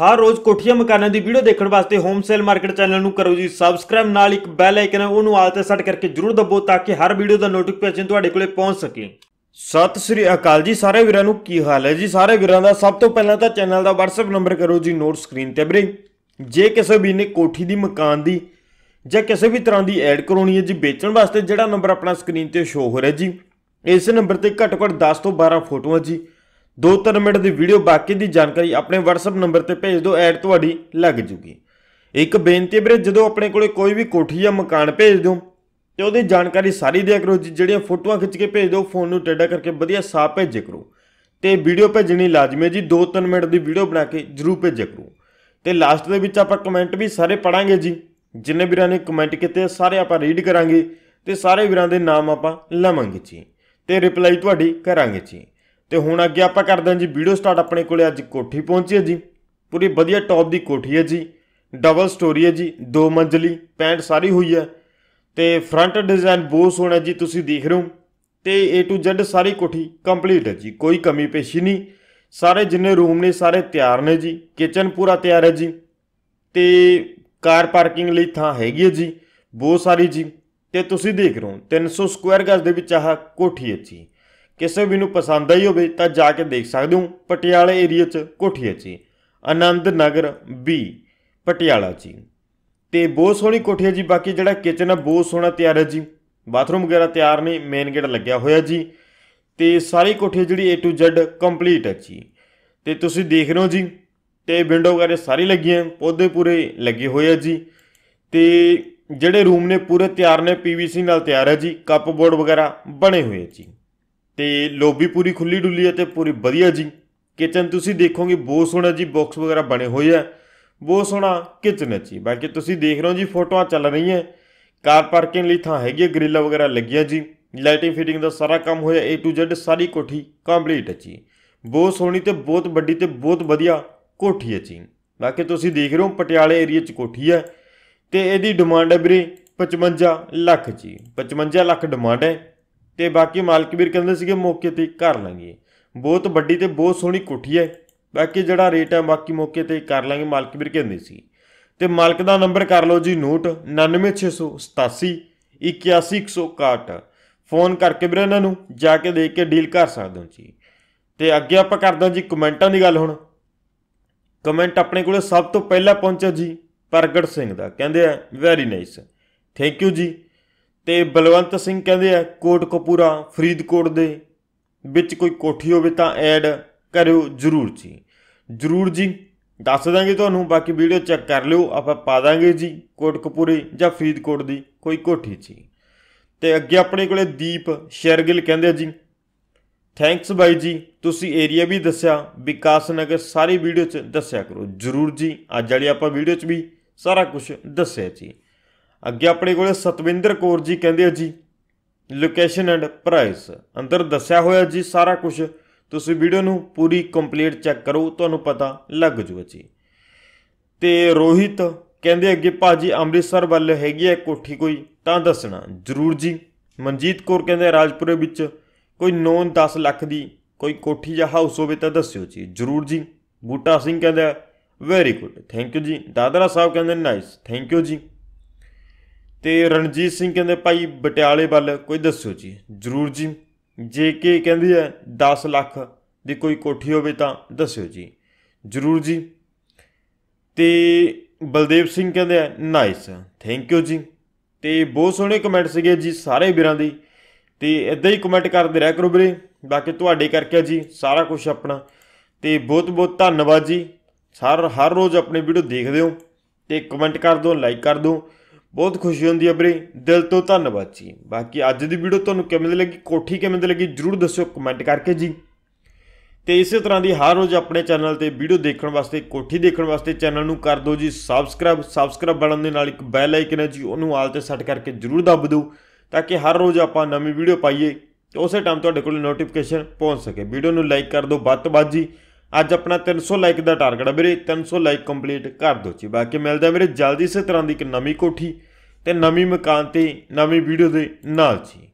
ਹਰ ਰੋਜ਼ ਕੋਠੀਆਂ ਮਕਾਨਾਂ ਦੀ ਵੀਡੀਓ ਦੇਖਣ ਵਾਸਤੇ ਹੋਮ ਸੇਲ ਮਾਰਕੀਟ ਚੈਨਲ ਨੂੰ ਕਰੋ ਜੀ ਸਬਸਕ੍ਰਾਈਬ ਨਾਲ ਇੱਕ ਬੈਲ ਆਈਕਨ ਹੈ ਉਹਨੂੰ ਆਲ ਤੇ ਸੈੱਟ ਕਰਕੇ ਜਰੂਰ ਦਬੋ ਤਾਂ ਕਿ ਹਰ ਵੀਡੀਓ ਦਾ ਨੋਟੀਫਿਕੇਸ਼ਨ ਤੁਹਾਡੇ ਕੋਲੇ ਪਹੁੰਚ ਸਕੇ ਸਤਿ ਸ੍ਰੀ ਅਕਾਲ ਜੀ ਸਾਰੇ ਵੀਰਾਂ ਨੂੰ ਕੀ ਹਾਲ ਹੈ ਜੀ ਸਾਰੇ ਵੀਰਾਂ ਦਾ ਸਭ ਤੋਂ ਪਹਿਲਾਂ ਤਾਂ ਚੈਨਲ ਦਾ WhatsApp ਨੰਬਰ ਕਰੋ ਜੀ ਨੋਟ ਸਕਰੀਨ ਤੇ ਵੀਰੇ ਜੇ ਕਿਸੇ ਵੀ ਨੇ ਕੋਠੀ ਦੀ ਮਕਾਨ ਦੀ ਜਾਂ ਕਿਸੇ ਵੀ ਤਰ੍ਹਾਂ ਦੀ ਐਡ ਕਰਾਉਣੀ ਹੈ ਜੀ ਵੇਚਣ ਵਾਸਤੇ ਜਿਹੜਾ ਨੰਬਰ ਆਪਣਾ ਸਕਰੀਨ ਤੇ ਸ਼ੋ ਹੋ ਰਿਹਾ ਜੀ ਇਸ ਨੰਬਰ ਤੇ ਘੱਟੋ ਘੱਟ 10 ਤੋਂ 12 ਫੋਟੋਆਂ ਜੀ 2-3 ਮਿੰਟ ਦੀ ਵੀਡੀਓ ਬਾਕੀ ਦੀ ਜਾਣਕਾਰੀ ਆਪਣੇ WhatsApp ਨੰਬਰ ਤੇ ਭੇਜ ਦਿਓ ਐਡ ਤੁਹਾਡੀ ਲੱਗ ਜੂਗੀ ਇੱਕ ਬੇਨਤੀ ਹੈ ਵੀਰੇ ਜਦੋਂ ਆਪਣੇ ਕੋਲੇ ਕੋਈ ਵੀ ਕੋਠੀ ਜਾਂ ਮਕਾਨ ਭੇਜ ਦਿਓ ਤੇ ਉਹਦੀ ਜਾਣਕਾਰੀ ਸਾਰੀ ਦਿਆ ਕਰੋ ਜਿਹੜੀਆਂ ਫੋਟੋਆਂ ਖਿੱਚ ਕੇ ਭੇਜ ਦਿਓ ਫੋਨ ਨੂੰ ਟੇਡਾ ਕਰਕੇ ਵਧੀਆ ਸਾਫ਼ ਭੇਜਿਆ ਕਰੋ ਤੇ ਵੀਡੀਓ ਭੇਜਣੀ ਲਾਜ਼ਮੀ ਹੈ ਜੀ 2-3 ਮਿੰਟ ਦੀ ਵੀਡੀਓ ਬਣਾ ਕੇ ਜਰੂਰ ਭੇਜਿਆ ਕਰੋ ਤੇ ਲਾਸਟ ਦੇ ਵਿੱਚ ਆਪਾਂ ਕਮੈਂਟ ਵੀ ਸਾਰੇ ਪੜਾਂਗੇ ਜੀ ਜਿੰਨੇ ਵੀਰਾਂ ਨੇ ਕਮੈਂਟ ਕੀਤੇ ਸਾਰੇ ਆਪਾਂ ਰੀਡ ਕਰਾਂਗੇ ਤੇ ਸਾਰੇ ਵੀਰਾਂ ਦੇ ਨਾਮ ਆਪਾਂ ਲਵਾਂਗੇ ਜੀ ਤੇ ਰਿਪਲਾਈ ਤੁਹਾਡੀ ਕਰਾਂਗੇ ਜੀ ਤੇ ਹੁਣ ਅੱਗੇ ਆਪਾਂ ਕਰਦੇ ਹਾਂ ਜੀ ਵੀਡੀਓ ਸਟਾਰਟ ਆਪਣੇ ਕੋਲੇ ਅੱਜ ਕੋਠੀ ਪਹੁੰਚੀ ਹੈ ਜੀ ਪੂਰੀ ਵਧੀਆ ਟੌਪ ਦੀ ਕੋਠੀ ਹੈ ਜੀ ਡਬਲ ਸਟੋਰੀ ਹੈ ਜੀ ਦੋ ਮੰਜ਼ਲੀ ਪੈਂਟ ਸਾਰੀ ਹੋਈ ਹੈ ਤੇ ਫਰੰਟ ਡਿਜ਼ਾਈਨ ਬਹੁਤ ਸੋਹਣਾ ਜੀ ਤੁਸੀਂ ਦੇਖ ਰਹੇ ਹੋ ਤੇ A to Z ਸਾਰੀ ਕੋਠੀ ਕੰਪਲੀਟ ਹੈ ਜੀ ਕੋਈ ਕਮੀ ਪੇਸ਼ੀ ਨਹੀਂ ਸਾਰੇ ਜਿੰਨੇ ਰੂਮ ਨੇ ਸਾਰੇ ਤਿਆਰ ਨੇ ਜੀ ਕਿਚਨ ਪੂਰਾ ਤਿਆਰ ਹੈ ਜੀ ਤੇ ਕਾਰ ਪਾਰਕਿੰਗ ਲਈ ਥਾਂ ਹੈਗੀ ਹੈ ਜੀ ਬਹੁਤ ਸਾਰੀ ਜੀ ਤੇ ਤੁਸੀਂ ਦੇਖ ਰਹੇ ਹੋ 300 ਸਕੁਅਰ ਗਜ਼ ਦੇ ਵਿੱਚ ਆਹ ਕੋਠੀ ਹੈ ਜੀ ਕਿਸੇ ਵੀ ਨੂੰ ਪਸੰਦ ਆਈ ਹੋਵੇ ਤਾਂ ਜਾ ਕੇ ਦੇਖ ਸਕਦੇ ਹੋ ਪਟਿਆਲੇ ਏਰੀਆ 'ਚ ਕੋਠੀ ਜੀ ਆਨੰਦ ਨਗਰ B ਪਟਿਆਲਾ ਜੀ ਤੇ ਬਹੁਤ ਸੋਹਣੀ ਕੋਠੀ ਹੈ ਜੀ ਬਾਕੀ ਜਿਹੜਾ ਕਿਚਨ ਹੈ ਬਹੁਤ ਸੋਹਣਾ ਤਿਆਰ ਹੈ ਜੀ ਬਾਥਰੂਮ ਵਗੈਰਾ ਤਿਆਰ ਨੇ ਮੇਨ ਗੇਟ ਲੱਗਿਆ ਹੋਇਆ ਜੀ ਤੇ ਸਾਰੀ ਕੋਠੀ ਜਿਹੜੀ A to Z ਕੰਪਲੀਟ ਹੈ ਜੀ ਤੇ ਤੁਸੀਂ ਦੇਖ ਰਹੇ ਹੋ ਜੀ ਤੇ ਵਿੰਡੋ ਵਗੈਰਾ ਸਾਰੀ ਲੱਗੀਆਂ ਪੌਦੇ ਪੂਰੇ ਲੱਗੇ ਹੋਏ ਆ ਜੀ ਤੇ ਜਿਹੜੇ ਰੂਮ ਨੇ ਪੂਰੇ ਤਿਆਰ ਨੇ ਪੀਵੀਸੀ ਨਾਲ ਤਿਆਰ ਹੈ ਜੀ ਕੱਪ ਬੋਰਡ ਵਗੈਰਾ ਬਣੇ ਹੋਏ ਜੀ ਤੇ ਲੋਬੀ ਪੂਰੀ ਖੁੱਲੀ ਡੁੱਲੀ ਹੈ ਤੇ ਪੂਰੀ ਵਧੀਆ ਜੀ ਕਿਚਨ ਤੁਸੀਂ ਦੇਖੋਗੇ ਬਹੁਤ ਸੋਹਣਾ ਜੀ ਬਾਕਸ ਵਗੈਰਾ ਬਣੇ ਹੋਏ ਆ ਬਹੁਤ ਸੋਹਣਾ ਕਿਚਨ ਹੈ ਜੀ ਬਾਕੀ ਤੁਸੀਂ ਦੇਖ ਰਹੇ ਹੋ ਜੀ ਫੋਟੋਆਂ ਚੱਲ ਰਹੀਆਂ ਕਾਰ ਪਾਰਕਿੰਗ ਲਈ ਥਾਂ ਹੈਗੀ ਹੈ ਗ੍ਰਿਲ ਵਗੈਰਾ ਲੱਗੀਆਂ ਜੀ ਲਾਈਟਿੰਗ ਫਿਟਿੰਗ ਦਾ ਸਾਰਾ ਕੰਮ ਹੋਇਆ A to Z ਸਾਰੀ ਕੋਠੀ ਕੰਪਲੀਟ ਹੈ ਜੀ ਬਹੁਤ ਸੋਹਣੀ ਤੇ ਬਹੁਤ ਵੱਡੀ ਤੇ ਬਹੁਤ ਵਧੀਆ ਕੋਠੀ ਹੈ ਜੀ ਬਾਕੀ ਤੁਸੀਂ ਦੇਖ ਰਹੇ ਹੋ ਪਟਿਆਲੇ ਏਰੀਆ 'ਚ ਕੋਠੀ ਹੈ ਤੇ ਇਹਦੀ ਡਿਮਾਂਡ ਹੈ ਵੀਰੇ 55 ਲੱਖ ਜੀ 55 ਲੱਖ ਡਿਮਾਂਡ ਹੈ ਤੇ ਬਾਕੀ ਮਾਲਕ ਵੀਰ ਕਹਿੰਦੇ ਸੀਗੇ ਮੌਕੇ ਤੇ ਕਰ ਲਾਂਗੇ ਬਹੁਤ ਵੱਡੀ ਤੇ ਬਹੁਤ ਸੋਹਣੀ ਕੋਠੀ ਹੈ ਬਾਕੀ ਜਿਹੜਾ ਰੇਟ ਹੈ ਬਾਕੀ ਮੌਕੇ ਤੇ ਕਰ ਲਾਂਗੇ ਮਾਲਕ ਵੀਰ ਕਹਿੰਦੇ ਸੀ ਤੇ ਮਾਲਕ ਦਾ ਨੰਬਰ ਕਰ ਲਓ ਜੀ ਨੋਟ 99687 81161 ਫੋਨ ਕਰਕੇ ਵੀਰ ਇਹਨਾਂ ਨੂੰ ਜਾ ਕੇ ਦੇਖ ਕੇ ਡੀਲ ਕਰ ਸਕਦੇ ਹੋ ਜੀ ਤੇ ਅੱਗੇ ਆਪਾਂ ਕਰਦੇ ਹਾਂ ਜੀ ਕਮੈਂਟਾਂ ਦੀ ਗੱਲ ਹੁਣ ਕਮੈਂਟ ਆਪਣੇ ਕੋਲੇ ਸਭ ਤੋਂ ਪਹਿਲਾਂ ਪਹੁੰਚਿਆ ਜੀ ਪ੍ਰਗਟ ਸਿੰਘ ਦਾ ਕਹਿੰਦੇ ਆ ਵੈਰੀ ਨਾਈਸ ਥੈਂਕ ਯੂ ਜੀ ਤੇ ਬਲਵੰਤ ਸਿੰਘ ਕਹਿੰਦੇ ਆ ਕੋਟ ਕਪੂਰਾ ਫਰੀਦਕੋਟ ਦੇ ਵਿੱਚ ਕੋਈ ਕੋਠੀ ਹੋਵੇ ਤਾਂ ਐਡ ਕਰਿਓ ਜਰੂਰ ਜੀ ਜਰੂਰ ਜੀ ਦੱਸ ਦਾਂਗੇ ਤੁਹਾਨੂੰ ਬਾਕੀ ਵੀਡੀਓ ਚੈੱਕ ਕਰ ਲਿਓ ਆਪਾਂ ਪਾ ਦਾਂਗੇ ਜੀ ਕੋਟ ਜਾਂ ਫਰੀਦਕੋਟ ਦੀ ਕੋਈ ਕੋਠੀ ਜੀ ਤੇ ਅੱਗੇ ਆਪਣੇ ਕੋਲੇ ਦੀਪ ਸ਼ੇਰਗਿਲ ਕਹਿੰਦੇ ਜੀ ਥੈਂਕਸ ਬਾਈ ਜੀ ਤੁਸੀਂ ਏਰੀਆ ਵੀ ਦੱਸਿਆ ਵਿਕਾਸ ਨਗਰ ਸਾਰੀ ਵੀਡੀਓ 'ਚ ਦੱਸਿਆ ਕਰੋ ਜਰੂਰ ਜੀ ਅੱਜ ਵਾਲੀ ਆਪਾਂ ਵੀਡੀਓ 'ਚ ਵੀ ਸਾਰਾ ਕੁਝ ਦੱਸਿਆ ਜੀ ਅੱਗੇ ਆਪਣੇ ਕੋਲੇ ਸਤਵਿੰਦਰ ਕੌਰ ਜੀ ਕਹਿੰਦੇ ਆ ਜੀ ਲੋਕੇਸ਼ਨ ਐਂਡ ਪ੍ਰਾਈਸ ਅੰਦਰ ਦੱਸਿਆ ਹੋਇਆ ਜੀ ਸਾਰਾ ਕੁਝ ਤੁਸੀਂ ਵੀਡੀਓ ਨੂੰ ਪੂਰੀ ਕੰਪਲੀਟ ਚੈੱਕ ਕਰੋ ਤੁਹਾਨੂੰ ਪਤਾ ਲੱਗ ਜੂਗਾ ਜੀ ਤੇ ਰੋਹਿਤ ਕਹਿੰਦੇ ਅੱਗੇ ਭਾਜੀ ਅੰਮ੍ਰਿਤਸਰ ਵੱਲ ਹੈਗੀ ਐ ਕੋਠੀ ਕੋਈ ਤਾਂ ਦੱਸਣਾ ਜ਼ਰੂਰ ਜੀ ਮਨਜੀਤ ਕੌਰ ਕਹਿੰਦੇ ਰਾਜਪੁਰੇ ਵਿੱਚ ਕੋਈ 9-10 ਲੱਖ ਦੀ ਕੋਈ ਕੋਠੀ ਜਾਂ ਹਾਊਸ ਹੋਵੇ ਤਾਂ ਦੱਸਿਓ ਜੀ ਜ਼ਰੂਰ ਜੀ ਬੂਟਾ ਸਿੰਘ ਕਹਿੰਦਾ ਵੈਰੀ ਗੁੱਡ ਥੈਂਕ ਯੂ ਜੀ ਦਾਦਰਾ ਸਾਹਿਬ ਕਹਿੰਦੇ ਨਾਈਸ ਥੈਂਕ ਯੂ ਜੀ ਤੇ ਰਣਜੀਤ ਸਿੰਘ ਕਹਿੰਦੇ ਭਾਈ ਬਟਿਆਲੇ ਵੱਲ ਕੋਈ ਦੱਸਿਓ ਜੀ ਜਰੂਰ ਜੀ ਜੇ ਕੇ ਕਹਿੰਦੀ ਹੈ 10 ਲੱਖ ਦੀ ਕੋਈ ਕੋਠੀ ਹੋਵੇ ਤਾਂ ਦੱਸਿਓ ਜੀ ਜਰੂਰ ਜੀ ਤੇ ਬਲਦੇਵ ਸਿੰਘ ਕਹਿੰਦੇ ਆ ਨਾਈਸ ਥੈਂਕ ਯੂ ਜੀ ਤੇ ਬਹੁਤ ਸੋਹਣੇ ਕਮੈਂਟ ਸੀਗੇ ਜੀ ਸਾਰੇ ਵੀਰਾਂ ਦੀ ਤੇ ਇਦਾਂ ਹੀ ਕਮੈਂਟ ਕਰਦੇ ਰਹਿ ਕਰੋ ਵੀਰੇ ਬਾਕੀ ਤੁਹਾਡੇ ਕਰਕੇ ਜੀ ਸਾਰਾ ਕੁਝ ਆਪਣਾ ਤੇ ਬਹੁਤ ਬਹੁਤ ਧੰਨਵਾਦ ਜੀ ਸਰ ਹਰ ਰੋਜ਼ ਆਪਣੀ ਵੀਡੀਓ ਦੇਖਦੇ ਹੋ ਤੇ ਕਮੈਂਟ ਕਰ ਦਿਓ ਲਾਈਕ ਕਰ ਦਿਓ ਬਹੁਤ ਖੁਸ਼ੀ ਹੁੰਦੀ ਹੈ ਵੀਰੇ ਦਿਲ ਤੋਂ ਧੰਨਵਾਦ ਜੀ ਬਾਕੀ ਅੱਜ ਦੀ ਵੀਡੀਓ ਤੁਹਾਨੂੰ ਕਿਵੇਂ ਦੀ ਲੱਗੀ ਕੋਠੀ ਕਿਵੇਂ ਦੀ ਲੱਗੀ ਜਰੂਰ ਦੱਸਿਓ ਕਮੈਂਟ ਕਰਕੇ ਜੀ ਤੇ ਇਸੇ ਤਰ੍ਹਾਂ ਦੀ ਹਰ ਰੋਜ਼ ਆਪਣੇ ਚੈਨਲ ਤੇ ਵੀਡੀਓ ਦੇਖਣ ਵਾਸਤੇ ਕੋਠੀ ਦੇਖਣ ਵਾਸਤੇ ਚੈਨਲ ਨੂੰ ਕਰ ਦਿਓ ਜੀ ਸਬਸਕ੍ਰਾਈਬ ਸਬਸਕ੍ਰਾਈਬ ਬਟਨ ਦੇ ਨਾਲ ਇੱਕ ਬੈਲ ਆਈਕਨ ਹੈ ਜੀ ਉਹਨੂੰ ਆਲ ਤੇ ਸੈੱਟ ਕਰਕੇ ਜਰੂਰ ਦੱਬ ਦਿਓ ਤਾਂ ਕਿ ਹਰ ਰੋਜ਼ ਆਪਾਂ ਨਵੀਂ ਵੀਡੀਓ ਪਾਈਏ ਤੇ ਉਸੇ ਟਾਈਮ ਤੁਹਾਡੇ ਕੋਲ ਨੋਟੀਫਿਕੇਸ਼ਨ ਪਹੁੰਚ ਸਕੇ ਵੀਡੀਓ ਨੂੰ ਲਾਈਕ ਕਰ ਦਿਓ ਬੱਤ ਤੋਂ ਜੀ ਅੱਜ ਆਪਣਾ 300 ਲਾਈਕ ਦਾ ਟਾਰਗੇਟ ਹੈ ਵੀਰੇ 300 ਲਾਈਕ ਕੰਪਲੀਟ ਕਰ ਦਿਓ ਜੀ ਬਾਕੀ ਮਿਲਦਾ ਵੀਰੇ ਜਲਦੀ ਸੇ ਤਰ੍ਹਾਂ ਦੀ ਇੱਕ ਨਵੀਂ ਕੋਠੀ ਤੇ ਨਵੀਂ ਮਕਾਨ ਤੇ ਨਵੀਂ ਵੀਡੀਓ ਦੇ ਨਾਲ ਜੀ